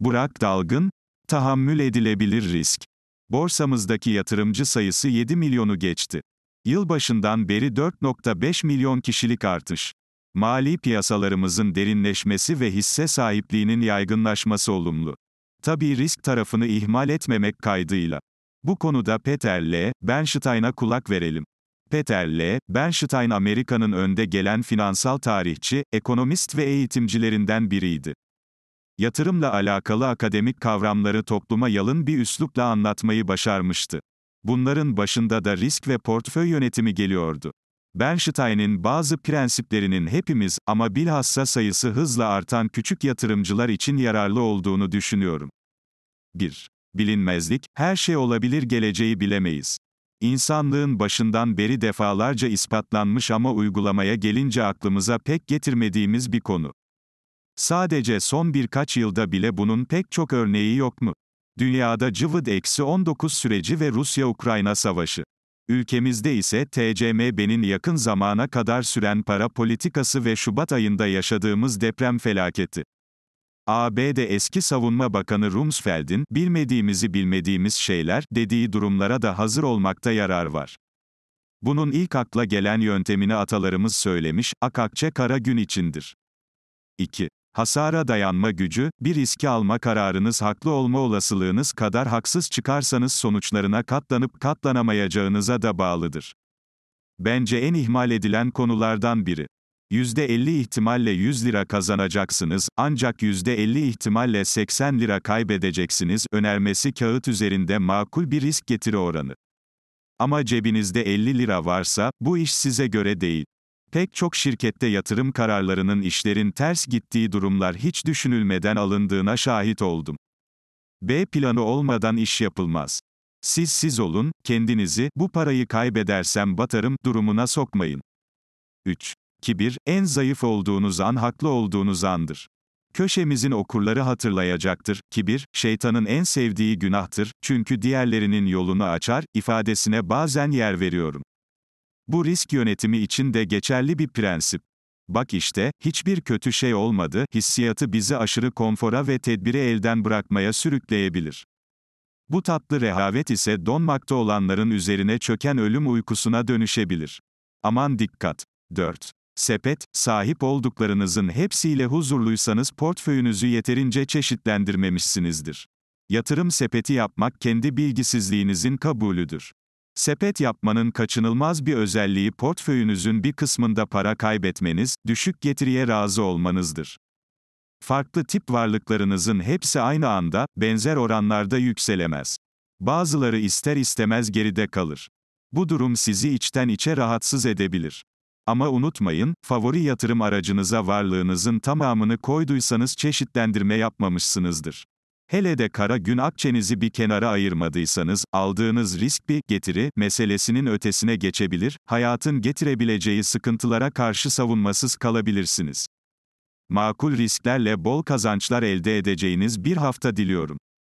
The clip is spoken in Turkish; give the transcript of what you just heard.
Burak Dalgın, tahammül edilebilir risk. Borsamızdaki yatırımcı sayısı 7 milyonu geçti. Yılbaşından beri 4.5 milyon kişilik artış. Mali piyasalarımızın derinleşmesi ve hisse sahipliğinin yaygınlaşması olumlu. Tabii risk tarafını ihmal etmemek kaydıyla. Bu konuda Peter L. Bernstein'a kulak verelim. Peter L. Bernstein Amerika'nın önde gelen finansal tarihçi, ekonomist ve eğitimcilerinden biriydi yatırımla alakalı akademik kavramları topluma yalın bir üslupla anlatmayı başarmıştı. Bunların başında da risk ve portföy yönetimi geliyordu. Bernstein'in bazı prensiplerinin hepimiz ama bilhassa sayısı hızla artan küçük yatırımcılar için yararlı olduğunu düşünüyorum. 1. Bilinmezlik, her şey olabilir geleceği bilemeyiz. İnsanlığın başından beri defalarca ispatlanmış ama uygulamaya gelince aklımıza pek getirmediğimiz bir konu. Sadece son birkaç yılda bile bunun pek çok örneği yok mu? Dünyada Cıvıd-19 süreci ve Rusya-Ukrayna savaşı. Ülkemizde ise TCMB'nin yakın zamana kadar süren para politikası ve Şubat ayında yaşadığımız deprem felaketi. ABD eski Savunma Bakanı Rumsfeld'in, bilmediğimizi bilmediğimiz şeyler, dediği durumlara da hazır olmakta yarar var. Bunun ilk akla gelen yöntemini atalarımız söylemiş, akakçe kara gün içindir. 2. Hasara dayanma gücü, bir riski alma kararınız haklı olma olasılığınız kadar haksız çıkarsanız sonuçlarına katlanıp katlanamayacağınıza da bağlıdır. Bence en ihmal edilen konulardan biri. %50 ihtimalle 100 lira kazanacaksınız, ancak %50 ihtimalle 80 lira kaybedeceksiniz önermesi kağıt üzerinde makul bir risk getiri oranı. Ama cebinizde 50 lira varsa, bu iş size göre değil. Pek çok şirkette yatırım kararlarının işlerin ters gittiği durumlar hiç düşünülmeden alındığına şahit oldum. B planı olmadan iş yapılmaz. Siz siz olun, kendinizi, bu parayı kaybedersem batarım, durumuna sokmayın. 3. Kibir, en zayıf olduğunuz an haklı olduğunuz andır. Köşemizin okurları hatırlayacaktır, kibir, şeytanın en sevdiği günahtır, çünkü diğerlerinin yolunu açar, ifadesine bazen yer veriyorum. Bu risk yönetimi için de geçerli bir prensip. Bak işte, hiçbir kötü şey olmadı, hissiyatı bizi aşırı konfora ve tedbiri elden bırakmaya sürükleyebilir. Bu tatlı rehavet ise donmakta olanların üzerine çöken ölüm uykusuna dönüşebilir. Aman dikkat! 4. Sepet, sahip olduklarınızın hepsiyle huzurluysanız portföyünüzü yeterince çeşitlendirmemişsinizdir. Yatırım sepeti yapmak kendi bilgisizliğinizin kabulüdür. Sepet yapmanın kaçınılmaz bir özelliği portföyünüzün bir kısmında para kaybetmeniz, düşük getiriye razı olmanızdır. Farklı tip varlıklarınızın hepsi aynı anda, benzer oranlarda yükselemez. Bazıları ister istemez geride kalır. Bu durum sizi içten içe rahatsız edebilir. Ama unutmayın, favori yatırım aracınıza varlığınızın tamamını koyduysanız çeşitlendirme yapmamışsınızdır. Hele de kara gün akçenizi bir kenara ayırmadıysanız, aldığınız risk bir getiri meselesinin ötesine geçebilir, hayatın getirebileceği sıkıntılara karşı savunmasız kalabilirsiniz. Makul risklerle bol kazançlar elde edeceğiniz bir hafta diliyorum.